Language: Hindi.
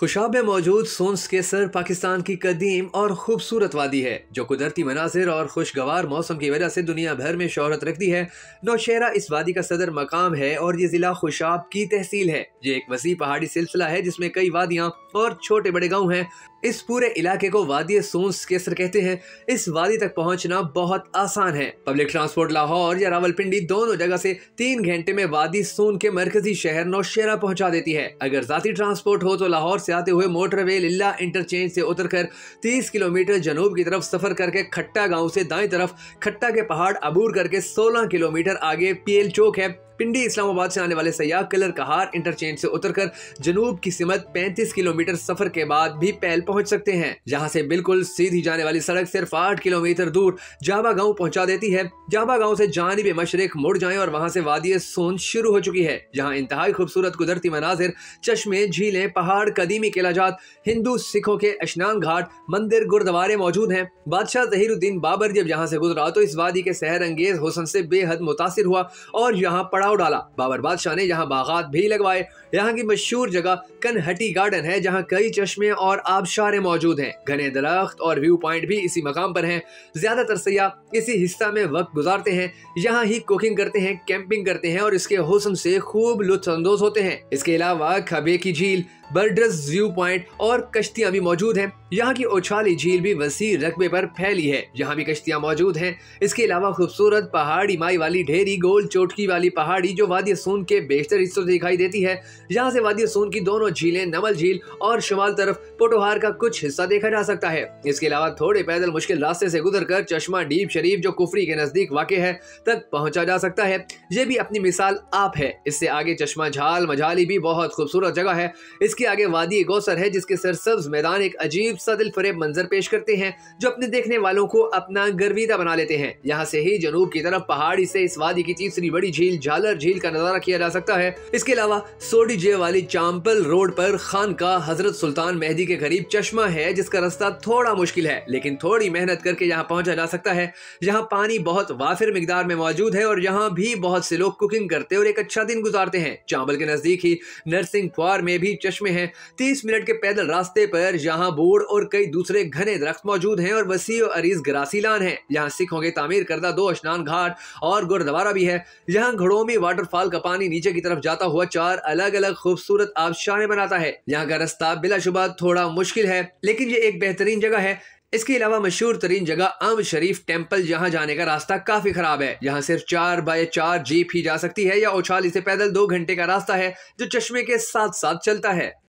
खुशाब में मौजूद सोन्स के सर पाकिस्तान की कदीम और खूबसूरत वादी है जो कुदरती मनाजिर और खुशगवार मौसम की वजह से दुनिया भर में शोहरत रखती है नौशहरा इस वादी का सदर मकाम है और ये ज़िला खुशाब की तहसील है ये एक वसी पहाड़ी सिलसिला है जिसमें कई वादिया और छोटे बड़े गाँव हैं इस पूरे इलाके को वादी सोन्स केसर कहते हैं इस वादी तक पहुँचना बहुत आसान है पब्लिक ट्रांसपोर्ट लाहौर या रावलपिंडी दोनों जगह से तीन घंटे में वादी सोन के मरकजी शहर नौशेरा पहुँचा देती है अगर जाती ट्रांसपोर्ट हो तो लाहौर से आते हुए मोटरवे लिल्ला इंटरचेंज से उतरकर 30 किलोमीटर जनूब की तरफ सफर करके खट्टा गांव से दाएं तरफ खट्टा के पहाड़ अबूर करके 16 किलोमीटर आगे पीएल चौक है पिंडी इस्लामाबाद से आने वाले सयाह कलर कहार इंटरचेंज से उतरकर जनूब की सीमत 35 किलोमीटर सफर के बाद भी पहल पहुंच सकते हैं यहाँ से बिल्कुल सीधी जाने वाली सड़क सिर्फ आठ किलोमीटर दूर जाबा गांव पहुंचा देती है जाबा गांव से जानब मशरक मुड़ जाएं और वहां से वादी सोन शुरू हो चुकी है जहाँ इंतहाई खूबसूरत कुदरती मनाजिर चश्मे झीलें पहाड़ कदीमी किलाजात हिंदू सिखों के स्नान घाट मंदिर गुरुद्वारे मौजूद हैं बादशाह जहीरुद्दीन बाबर जब यहाँ से गुजरा तो इस वादी के सहर अंगेज हुसन से बेहद मुतासर हुआ और यहाँ पड़ा पड़ाव डाला बाबर बादशाह ने यहाँ बागात भी लगवाए यहाँ की मशहूर जगह कनहटी गार्डन है जहाँ कई चश्मे और आबशारे मौजूद हैं घने दरख्त और व्यू पॉइंट भी इसी मकाम पर हैं ज्यादातर सयाह इसी हिस्सा में वक्त गुजारते हैं यहाँ ही कुकिंग करते हैं कैंपिंग करते हैं और इसके हुसन से खूब लुत्फानंदोज होते हैं इसके अलावा खबे की झील बर्ड्रस व्यू पॉइंट और कश्तियां भी मौजूद हैं यहाँ की ओछाली झील भी वसी रकबे पर फैली है यहाँ भी कश्तियां मौजूद हैं इसके अलावा खूबसूरत पहाड़ी माई वाली ढेरी गोल चोटकी वाली पहाड़ पहाड़ी जो वादी सोन के बेशतर हिस्सों से दिखाई देती है यहाँ से वादी सोन की दोनों झीलें नवल झील और शुमाल तरफ पोटोहार का कुछ हिस्सा देखा जा सकता है इसके अलावा थोड़े पैदल मुश्किल रास्ते से गुजर कर चश्मा डीप शरीफ जो कुफरी के नजदीक वाक़ है तक पहुँचा जा सकता है ये भी अपनी मिसाल आप है इससे आगे चश्मा झाल मझाली भी बहुत खूबसूरत जगह है इसके आगे वादी गौसर है जिसके सरसब्ज मैदान एक अजीब सा दिल फरेब मंजर पेश करते हैं जो अपने देखने वालों को अपना गर्वीदा बना लेते हैं यहाँ से ही जनूब की तरफ पहाड़ी से इस वादी की तीसरी बड़ी झील झाल कलर झील का नजारा किया जा सकता है इसके अलावा सोडी जे वाली चाम्पल रोड पर खान का हजरत सुल्तान मेहदी के करीब चश्मा है जिसका रास्ता थोड़ा मुश्किल है लेकिन थोड़ी मेहनत करके यहाँ पहुंचा जा सकता है यहाँ पानी बहुत वाफिर मकदार में मौजूद है और यहाँ भी बहुत से लोग कुकिंग करते और एक अच्छा दिन गुजारते हैं चाम्बल के नजदीक ही नरसिंह क्वार में भी चश्मे हैं तीस मिनट के पैदल रास्ते पर यहाँ बोर्ड और कई दूसरे घने दरख्त मौजूद हैं और वसी अरीज ग्रासीलान है यहाँ सिखों के तामीर करदा दो स्नान घाट और गुरुद्वारा भी है यहाँ घड़ों में ये वाटरफॉल का पानी नीचे की तरफ जाता हुआ चार अलग अलग खूबसूरत आबशाने बनाता है यहाँ का रास्ता बिलाशुबा थोड़ा मुश्किल है लेकिन ये एक बेहतरीन जगह है इसके अलावा मशहूर तरीन जगह अम शरीफ टेम्पल जहाँ जाने का रास्ता काफी खराब है यहाँ सिर्फ चार बाय चार जीप ही जा सकती है या उछाली से पैदल दो घंटे का रास्ता है जो चश्मे के साथ साथ चलता है